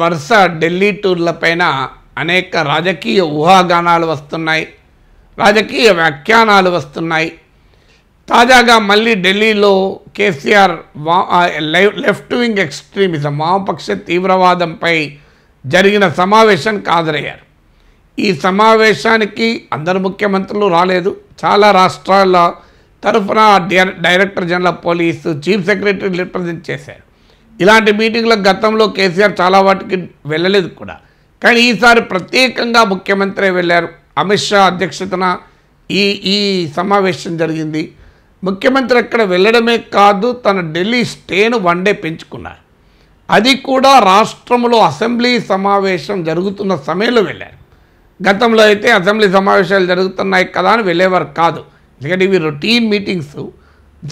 వరుస ఢిల్లీ టూర్లపైన అనేక రాజకీయ ఊహాగానాలు వస్తున్నాయి రాజకీయ వ్యాఖ్యానాలు వస్తున్నాయి తాజాగా మళ్ళీ ఢిల్లీలో కేసీఆర్ వా లెఫ్ట్ వింగ్ ఎక్స్ట్రీమిజం వామపక్ష తీవ్రవాదంపై జరిగిన సమావేశానికి హాజరయ్యారు ఈ సమావేశానికి అందరు ముఖ్యమంత్రులు రాలేదు చాలా రాష్ట్రాల తరఫున director general police chief secretary represent చేశారు ఇలాంటి మీటింగ్లకు గతంలో కేసీఆర్ చాలా వాటికి వెళ్ళలేదు కూడా కానీ ఈసారి ప్రత్యేకంగా ముఖ్యమంత్రి వెళ్ళారు అమిత్ షా అధ్యక్షతన ఈ ఈ సమావేశం జరిగింది ముఖ్యమంత్రి అక్కడ వెళ్ళడమే కాదు తన ఢిల్లీ స్టేను వన్ డే పెంచుకున్నారు అది కూడా రాష్ట్రంలో అసెంబ్లీ సమావేశం జరుగుతున్న సమయంలో వెళ్ళారు గతంలో అయితే అసెంబ్లీ సమావేశాలు జరుగుతున్నాయి కదా అని వెళ్ళేవారు కాదు ఎందుకంటే ఇవి రొటీన్ మీటింగ్స్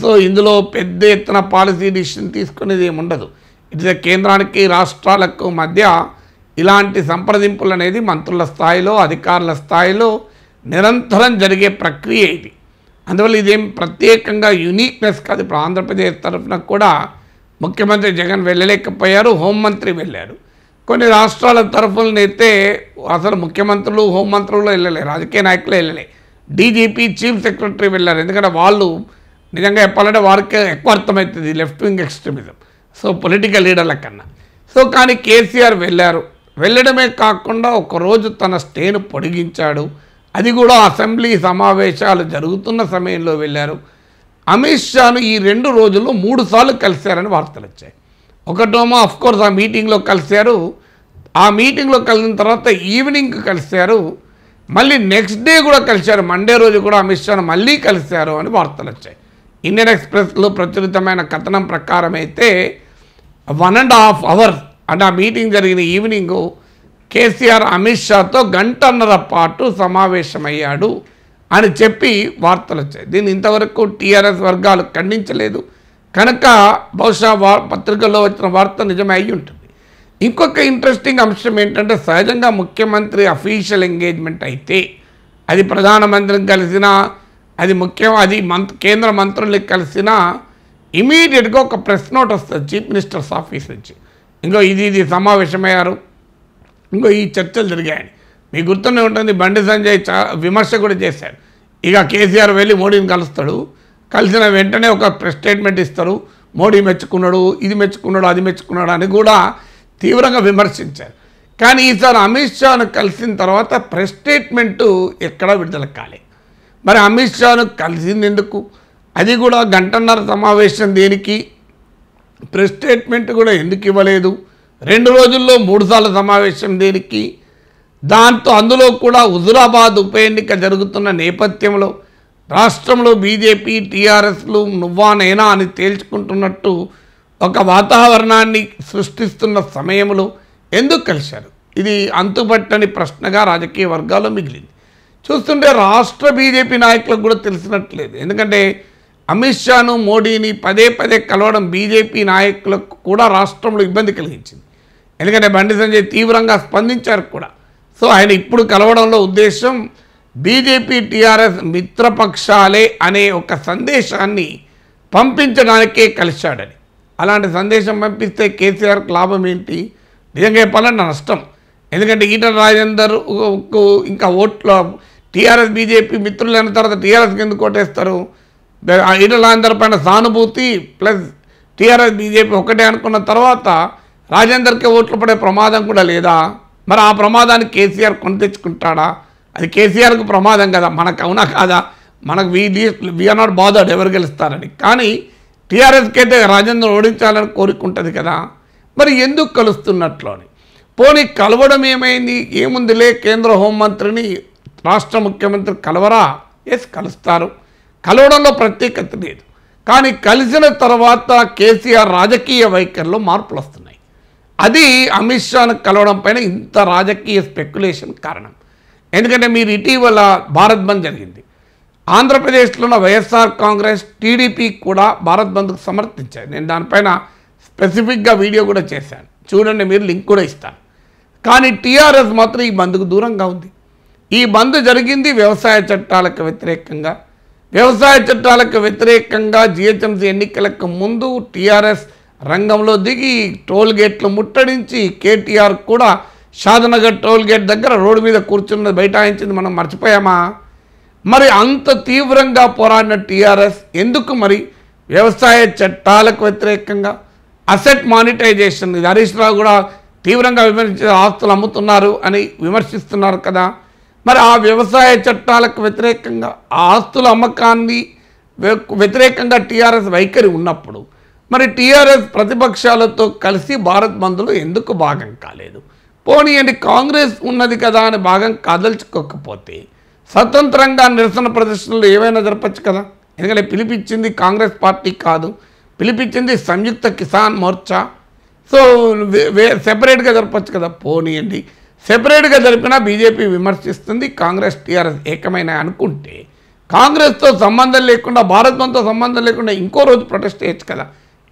సో ఇందులో పెద్ద ఎత్తున పాలసీ డిసిషన్ తీసుకునేది ఏమి ఉండదు ఇటు కేంద్రానికి రాష్ట్రాలకు మధ్య ఇలాంటి సంప్రదింపులు అనేది మంత్రుల స్థాయిలో అధికారుల స్థాయిలో నిరంతరం జరిగే ప్రక్రియ ఇది అందువల్ల ఇదేం ప్రత్యేకంగా యూనిక్నెస్ కాదు ఇప్పుడు ఆంధ్రప్రదేశ్ తరఫున కూడా ముఖ్యమంత్రి జగన్ వెళ్ళలేకపోయారు హోంమంత్రి వెళ్ళారు కొన్ని రాష్ట్రాల అయితే అసలు ముఖ్యమంత్రులు హోంమంత్రులు వెళ్ళలే రాజకీయ నాయకులు వెళ్ళలే డీజీపీ చీఫ్ సెక్రటరీ వెళ్ళారు ఎందుకంటే వాళ్ళు నిజంగా చెప్పాలంటే వారికి ఎక్కువ అర్థమవుతుంది left wing extremism so political లీడర్ల కన్నా సో కానీ కేసీఆర్ వెళ్ళారు వెళ్ళడమే కాకుండా ఒకరోజు తన స్టేను పొడిగించాడు అది కూడా అసెంబ్లీ సమావేశాలు జరుగుతున్న సమయంలో వెళ్ళారు అమిత్ షాను ఈ రెండు రోజుల్లో మూడు సార్లు కలిశారని వార్తలు వచ్చాయి ఒకటోమో కోర్స్ ఆ మీటింగ్లో కలిశారు ఆ మీటింగ్లో కలిసిన తర్వాత ఈవినింగ్ కలిశారు మళ్ళీ నెక్స్ట్ డే కూడా కలిశారు మండే రోజు కూడా అమిత్ షాను మళ్ళీ కలిశారు అని వార్తలు వచ్చాయి ఇండియన్ ఎక్స్ప్రెస్లో ప్రచురితమైన కథనం ప్రకారం అయితే వన్ అండ్ హాఫ్ అవర్ అంటే ఆ మీటింగ్ జరిగిన ఈవినింగ్ కేసీఆర్ అమిత్ షాతో గంటన్నర పాటు సమావేశమయ్యాడు అని చెప్పి వార్తలు వచ్చాయి దీన్ని ఇంతవరకు టీఆర్ఎస్ వర్గాలు ఖండించలేదు కనుక బహుశా వా పత్రికల్లో వచ్చిన వార్త నిజమే అయి ఉంటుంది ఇంకొక ఇంట్రెస్టింగ్ అంశం ఏంటంటే సహజంగా ముఖ్యమంత్రి అఫీషియల్ ఎంగేజ్మెంట్ అయితే అది ప్రధానమంత్రిని కలిసినా అది ముఖ్యం అది మంత్ కేంద్ర మంత్రులకు కలిసినా ఇమీడియట్గా ఒక ప్రెస్ నోట్ వస్తుంది చీఫ్ మినిస్టర్స్ ఆఫీస్ నుంచి ఇంకో ఇది ఇది సమావేశమయ్యారు ఇంకో ఈ చర్చలు జరిగాయని మీ గుర్తునే ఉంటుంది బండి సంజయ్ చా విమర్శ కూడా చేశాడు ఇక కేసీఆర్ వెళ్ళి మోడీని కలుస్తాడు కలిసిన వెంటనే ఒక ప్రెస్ స్టేట్మెంట్ ఇస్తారు మోడీ మెచ్చుకున్నాడు ఇది మెచ్చుకున్నాడు అది మెచ్చుకున్నాడు అని కూడా తీవ్రంగా విమర్శించారు కానీ ఈసారి అమిత్ షాను కలిసిన తర్వాత ప్రెస్ స్టేట్మెంటు ఎక్కడా విడుదల కాలే మరి అమిత్ షాను కలిసింది ఎందుకు అది కూడా గంటన్నర సమావేశం దేనికి ప్రెస్ స్టేట్మెంట్ కూడా ఎందుకు ఇవ్వలేదు రెండు రోజుల్లో మూడుసార్లు సమావేశం దేనికి దాంతో అందులో కూడా హుజురాబాద్ ఉప ఎన్నిక జరుగుతున్న నేపథ్యంలో రాష్ట్రంలో బీజేపీ టీఆర్ఎస్లు నువ్వా అని తేల్చుకుంటున్నట్టు ఒక వాతావరణాన్ని సృష్టిస్తున్న సమయంలో ఎందుకు కలిశారు ఇది అంతుపట్టని ప్రశ్నగా రాజకీయ వర్గాల్లో మిగిలింది చూస్తుంటే రాష్ట్ర బీజేపీ నాయకులకు కూడా తెలిసినట్లేదు ఎందుకంటే అమిత్ షాను మోడీని పదే పదే కలవడం బీజేపీ నాయకులకు కూడా రాష్ట్రంలో ఇబ్బంది కలిగించింది ఎందుకంటే బండి సంజయ్ తీవ్రంగా స్పందించారు కూడా సో ఆయన ఇప్పుడు కలవడంలో ఉద్దేశం బీజేపీ టీఆర్ఎస్ మిత్రపక్షాలే అనే ఒక సందేశాన్ని పంపించడానికే కలిశాడని అలాంటి సందేశం పంపిస్తే కేసీఆర్కి లాభం ఏంటి నిజంగా చెప్పాలంటే నష్టం ఎందుకంటే ఈటల రాజేందర్ ఇంకా ఓట్ల టీఆర్ఎస్ బీజేపీ మిత్రులు అయిన తర్వాత టీఆర్ఎస్కి ఎందుకు ఓటేస్తారు ఈటలాందర్ పైన సానుభూతి ప్లస్ టీఆర్ఎస్ బీజేపీ ఒక్కటే అనుకున్న తర్వాత రాజేందర్కే ఓట్లు పడే ప్రమాదం కూడా లేదా మరి ఆ ప్రమాదాన్ని కేసీఆర్ కొని తెచ్చుకుంటాడా అది కేసీఆర్కు ప్రమాదం కదా మనకు అవునా కాదా మనకు వీ వీఆర్ నాట్ బాధర్డ్ ఎవరు గెలుస్తారని కానీ టీఆర్ఎస్కి అయితే రాజేందర్ ఓడించాలని కోరిక ఉంటుంది కదా మరి ఎందుకు కలుస్తున్నట్లు అని పోనీ కలవడం ఏమైంది ఏముందిలే కేంద్ర హోంమంత్రిని రాష్ట్ర ముఖ్యమంత్రి కలవరా ఎస్ కలుస్తారు కలవడంలో ప్రత్యేకత లేదు కానీ కలిసిన తర్వాత కేసీఆర్ రాజకీయ వైఖరిలో మార్పులు వస్తున్నాయి అది అమిత్ షాను కలవడం పైన ఇంత రాజకీయ స్పెక్యులేషన్ కారణం ఎందుకంటే మీరు ఇటీవల భారత్ బంద్ జరిగింది ఆంధ్రప్రదేశ్లో ఉన్న వైఎస్ఆర్ కాంగ్రెస్ టీడీపీ కూడా భారత్ బంద్కు సమర్థించాయి నేను దానిపైన స్పెసిఫిక్గా వీడియో కూడా చేశాను చూడండి మీరు లింక్ కూడా ఇస్తాను కానీ టీఆర్ఎస్ మాత్రం ఈ బంద్కు దూరంగా ఉంది ఈ బంద్ జరిగింది వ్యవసాయ చట్టాలకు వ్యతిరేకంగా వ్యవసాయ చట్టాలకు వ్యతిరేకంగా జిహెచ్ఎంసీ ఎన్నికలకు ముందు టీఆర్ఎస్ రంగంలో దిగి టోల్ గేట్లు ముట్టడించి కేటీఆర్ కూడా షాదనగర్ టోల్ గేట్ దగ్గర రోడ్డు మీద కూర్చున్నది బైఠాయించింది మనం మర్చిపోయామా మరి అంత తీవ్రంగా పోరాడిన టీఆర్ఎస్ ఎందుకు మరి వ్యవసాయ చట్టాలకు వ్యతిరేకంగా అసెట్ మానిటైజేషన్ ఇది హరీష్ రావు కూడా తీవ్రంగా విమర్శించే ఆస్తులు అమ్ముతున్నారు అని విమర్శిస్తున్నారు కదా మరి ఆ వ్యవసాయ చట్టాలకు వ్యతిరేకంగా ఆస్తుల అమ్మకాన్ని వ్యతిరేకంగా టీఆర్ఎస్ వైఖరి ఉన్నప్పుడు మరి టీఆర్ఎస్ ప్రతిపక్షాలతో కలిసి భారత్ బంద్లో ఎందుకు భాగం కాలేదు పోనీ అని కాంగ్రెస్ ఉన్నది కదా అని భాగం కదల్చుకోకపోతే స్వతంత్రంగా నిరసన ప్రదర్శనలు ఏవైనా జరపచ్చు కదా ఎందుకంటే పిలిపించింది కాంగ్రెస్ పార్టీ కాదు పిలిపించింది సంయుక్త కిసాన్ మోర్చా సో సెపరేట్గా జరపచ్చు కదా పోనీయండి సెపరేట్గా జరిపినా బీజేపీ విమర్శిస్తుంది కాంగ్రెస్ టీఆర్ఎస్ ఏకమైన అనుకుంటే కాంగ్రెస్తో సంబంధం లేకుండా భారత్వంతో సంబంధం లేకుండా ఇంకో రోజు ప్రొటెస్ట్ చేయొచ్చు కదా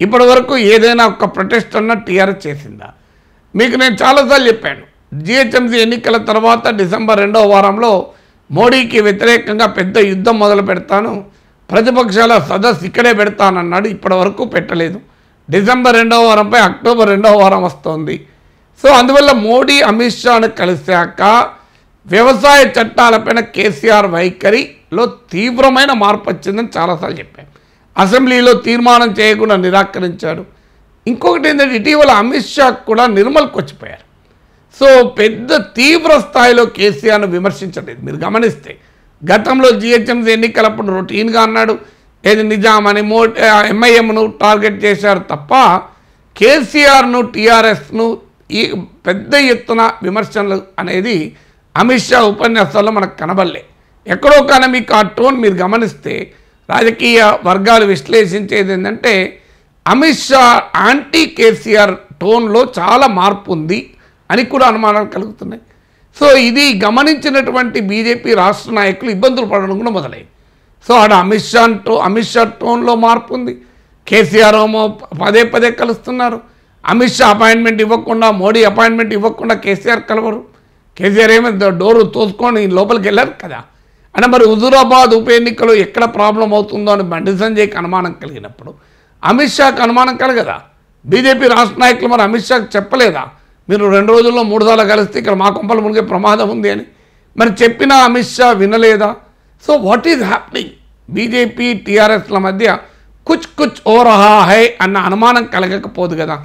ఇప్పటి వరకు ఏదైనా ఒక ప్రొటెస్ట్ అన్న టీఆర్ఎస్ చేసిందా మీకు నేను చాలాసార్లు చెప్పాను జిహెచ్ఎంసీ ఎన్నికల తర్వాత డిసెంబర్ రెండవ వారంలో మోడీకి వ్యతిరేకంగా పెద్ద యుద్ధం మొదలు పెడతాను ప్రతిపక్షాల సదస్సు ఇక్కడే పెడతానన్నాడు ఇప్పటి వరకు పెట్టలేదు డిసెంబర్ రెండవ వారంపై అక్టోబర్ రెండవ వారం వస్తోంది సో అందువల్ల మోడీ అమిత్ షాను కలిశాక వ్యవసాయ చట్టాలపైన కేసీఆర్ వైఖరిలో తీవ్రమైన మార్పు వచ్చిందని చాలాసార్లు చెప్పాను అసెంబ్లీలో తీర్మానం చేయకుండా నిరాకరించాడు ఇంకొకటి ఏంటంటే ఇటీవల అమిత్ షా కూడా నిర్మల్కి వచ్చిపోయారు సో పెద్ద తీవ్ర స్థాయిలో కేసీఆర్ను విమర్శించలేదు మీరు గమనిస్తే గతంలో జిహెచ్ఎంసీ ఎన్నికలప్పుడు రొటీన్గా అన్నాడు ఏది నిజాం అని మో ఎంఐఎంను టార్గెట్ చేశారు తప్ప కేసీఆర్ను టీఆర్ఎస్ను ఈ పెద్ద ఎత్తున విమర్శనలు అనేది అమిత్ షా ఉపన్యాసాల్లో మనకు కనబడలే ఎక్కడో కానీ మీకు ఆ టోన్ మీరు గమనిస్తే రాజకీయ వర్గాలు విశ్లేషించేది ఏంటంటే అమిత్ షా యాంటీ కేసీఆర్ టోన్లో చాలా మార్పు ఉంది అని కూడా అనుమానాలు కలుగుతున్నాయి సో ఇది గమనించినటువంటి బీజేపీ రాష్ట్ర నాయకులు ఇబ్బందులు పడడం కూడా మొదలయ్యాయి సో ఆడ అమిత్ షా టో అమిత్ షా టోన్లో మార్పు ఉంది కేసీఆర్ ఏమో పదే పదే కలుస్తున్నారు అమిత్ షా అపాయింట్మెంట్ ఇవ్వకుండా మోడీ అపాయింట్మెంట్ ఇవ్వకుండా కేసీఆర్ కలవరు కేసీఆర్ ఏమైనా డోరు తోసుకొని లోపలికి వెళ్ళారు కదా అంటే మరి హుజూరాబాద్ ఉప ఎన్నికలో ఎక్కడ ప్రాబ్లం అవుతుందో అని బండి సంజయ్కి అనుమానం కలిగినప్పుడు అమిత్ షాకి అనుమానం కలగదా బీజేపీ రాష్ట్ర నాయకులు మరి అమిత్ షాకి చెప్పలేదా మీరు రెండు రోజుల్లో మూడు సార్లు కలిస్తే ఇక్కడ మా కొంపలు మునిగే ప్రమాదం ఉంది అని మరి చెప్పినా అమిత్ షా వినలేదా so what is happening BJP టీఆర్ఎస్ల మధ్య కుచ్ కుచ్ ఓ రహా హై అన్న అనుమానం కలగకపోదు కదా